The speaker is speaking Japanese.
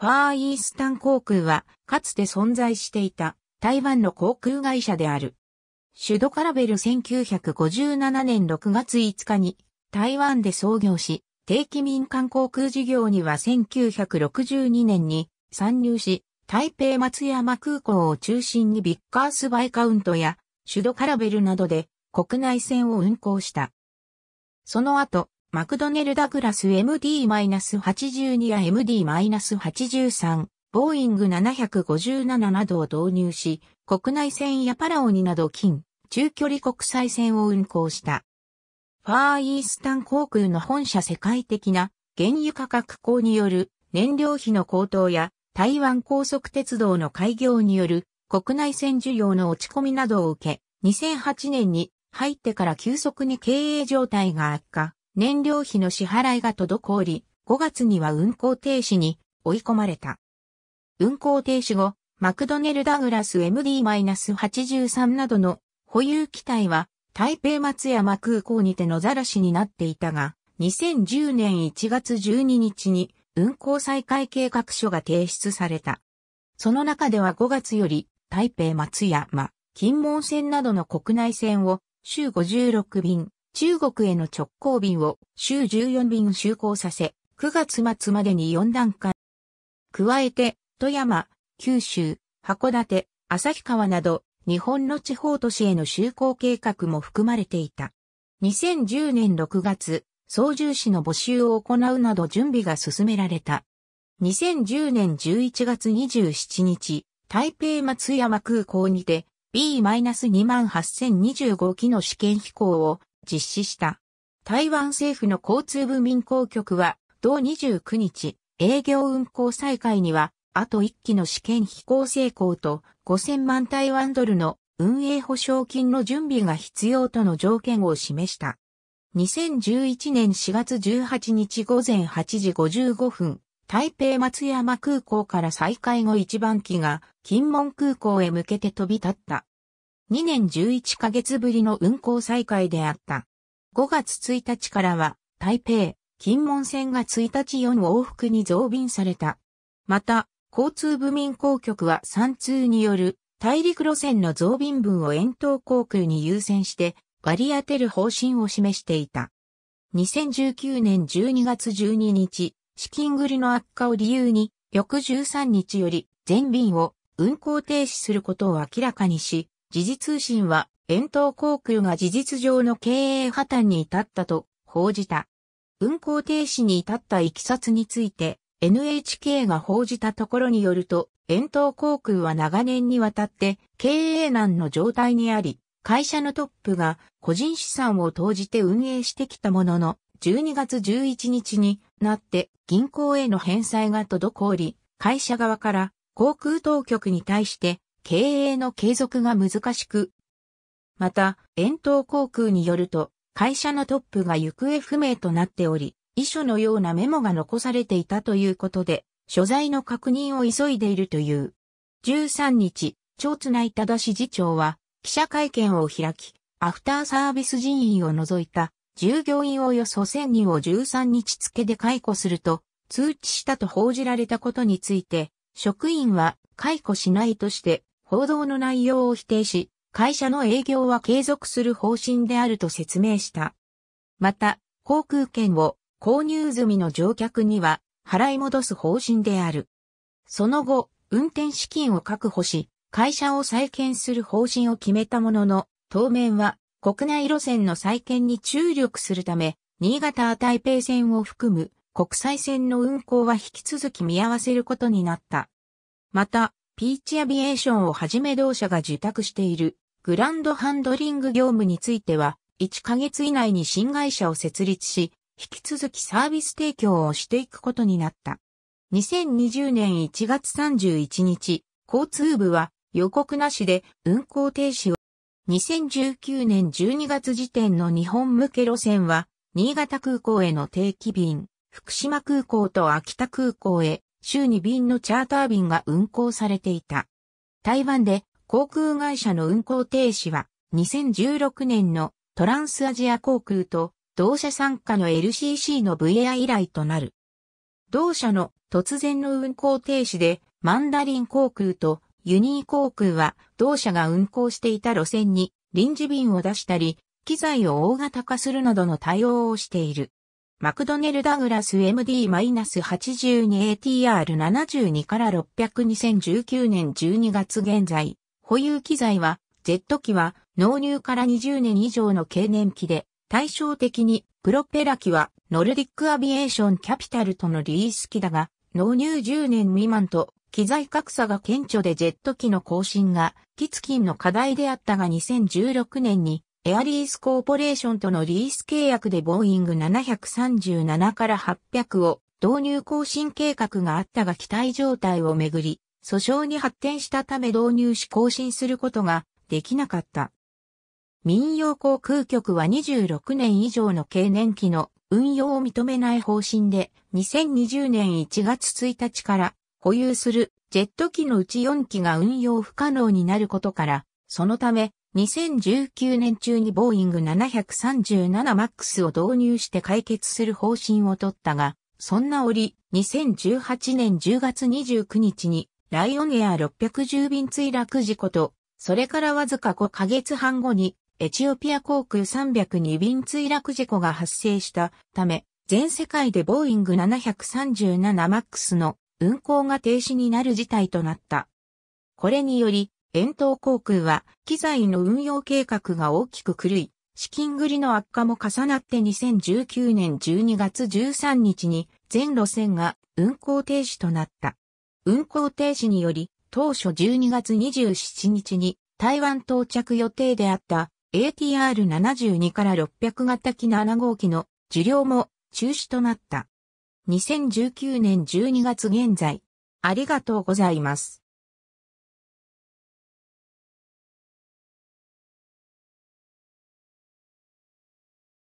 ファーイースタン航空は、かつて存在していた台湾の航空会社である。シュドカラベル1957年6月5日に台湾で創業し、定期民間航空事業には1962年に参入し、台北松山空港を中心にビッカースバイカウントやシュドカラベルなどで国内線を運航した。その後、マクドネル・ダグラス MD-82 や MD-83、ボーイング757などを導入し、国内線やパラオニなど近、中距離国際線を運航した。ファーイースタン航空の本社世界的な原油価格高による燃料費の高騰や台湾高速鉄道の開業による国内線需要の落ち込みなどを受け、2008年に入ってから急速に経営状態が悪化。燃料費の支払いが滞り、5月には運行停止に追い込まれた。運行停止後、マクドネル・ダグラス MD-83 などの保有機体は台北松山空港にて野ざらしになっていたが、2010年1月12日に運行再開計画書が提出された。その中では5月より台北松山、金門線などの国内線を週56便、中国への直行便を週14便就航させ、9月末までに4段階。加えて、富山、九州、函館、旭川など、日本の地方都市への就航計画も含まれていた。2010年6月、操縦士の募集を行うなど準備が進められた。2010年11月27日、台北松山空港にて B-28025 機の試験飛行を実施した。台湾政府の交通部民航局は、同29日、営業運航再開には、あと1機の試験飛行成功と5000万台湾ドルの運営保証金の準備が必要との条件を示した。2011年4月18日午前8時55分、台北松山空港から再開後1番機が金門空港へ向けて飛び立った。2年11ヶ月ぶりの運行再開であった。5月1日からは、台北、金門線が1日4往復に増便された。また、交通部民航局は3通による大陸路線の増便分を遠東航空に優先して割り当てる方針を示していた。2019年12月12日、資金繰りの悪化を理由に、翌13日より全便を運行停止することを明らかにし、時事通信は、遠東航空が事実上の経営破綻に至ったと報じた。運航停止に至ったいきさつについて、NHK が報じたところによると、遠東航空は長年にわたって経営難の状態にあり、会社のトップが個人資産を投じて運営してきたものの、12月11日になって銀行への返済が滞り、会社側から航空当局に対して経営の継続が難しく、また、遠投航空によると、会社のトップが行方不明となっており、遺書のようなメモが残されていたということで、所在の確認を急いでいるという。13日、長津内忠支次長は、記者会見を開き、アフターサービス人員を除いた、従業員およそ1000人を13日付で解雇すると、通知したと報じられたことについて、職員は解雇しないとして、報道の内容を否定し、会社の営業は継続する方針であると説明した。また、航空券を購入済みの乗客には払い戻す方針である。その後、運転資金を確保し、会社を再建する方針を決めたものの、当面は国内路線の再建に注力するため、新潟台北線を含む国際線の運行は引き続き見合わせることになった。また、ピーチアビエーションをはじめ同社が受託しているグランドハンドリング業務については、1ヶ月以内に新会社を設立し、引き続きサービス提供をしていくことになった。2020年1月31日、交通部は予告なしで運行停止を。2019年12月時点の日本向け路線は、新潟空港への定期便、福島空港と秋田空港へ週に便のチャーター便が運航されていた。台湾で航空会社の運航停止は2016年のトランスアジア航空と同社参加の LCC の VA 以来となる。同社の突然の運航停止でマンダリン航空とユニー航空は同社が運航していた路線に臨時便を出したり、機材を大型化するなどの対応をしている。マクドネル・ダグラス MD-82ATR72 から6002019年12月現在、保有機材は、Z 機は納入から20年以上の経年期で、対照的にプロペラ機はノルディック・アビエーション・キャピタルとのリース機だが、納入10年未満と機材格差が顕著でジェット機の更新が、キツキンの課題であったが2016年にエアリースコーポレーションとのリース契約でボーイング737から800を導入更新計画があったが機体状態をめぐり、訴訟に発展したため導入し更新することができなかった。民謡航空局は26年以上の経年期の運用を認めない方針で、2020年1月1日から保有するジェット機のうち4機が運用不可能になることから、そのため2019年中にボーイング 737MAX を導入して解決する方針を取ったが、そんな折、2018年10月29日に、ライオンエア610便墜落事故と、それからわずか5ヶ月半後に、エチオピア航空302便墜落事故が発生したため、全世界でボーイング 737MAX の運航が停止になる事態となった。これにより、遠東航空は、機材の運用計画が大きく狂い、資金繰りの悪化も重なって2019年12月13日に全路線が運行停止となった。運行停止により、当初12月27日に台湾到着予定であった ATR72 から600型機7号機の受領も中止となった。2019年12月現在、ありがとうございます。